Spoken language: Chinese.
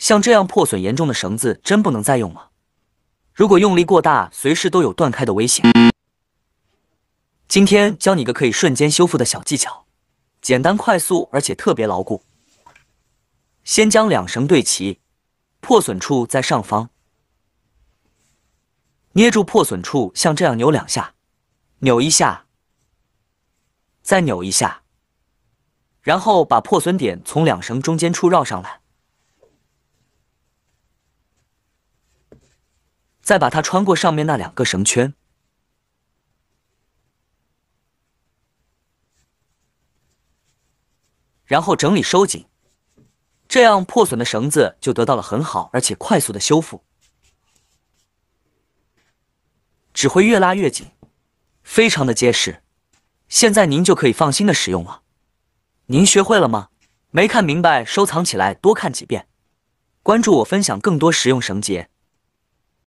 像这样破损严重的绳子，真不能再用了。如果用力过大，随时都有断开的危险。今天教你个可以瞬间修复的小技巧，简单快速，而且特别牢固。先将两绳对齐，破损处在上方，捏住破损处，像这样扭两下，扭一下，再扭一下，然后把破损点从两绳中间处绕上来。再把它穿过上面那两个绳圈，然后整理收紧，这样破损的绳子就得到了很好而且快速的修复，只会越拉越紧，非常的结实。现在您就可以放心的使用了。您学会了吗？没看明白，收藏起来多看几遍。关注我，分享更多实用绳结。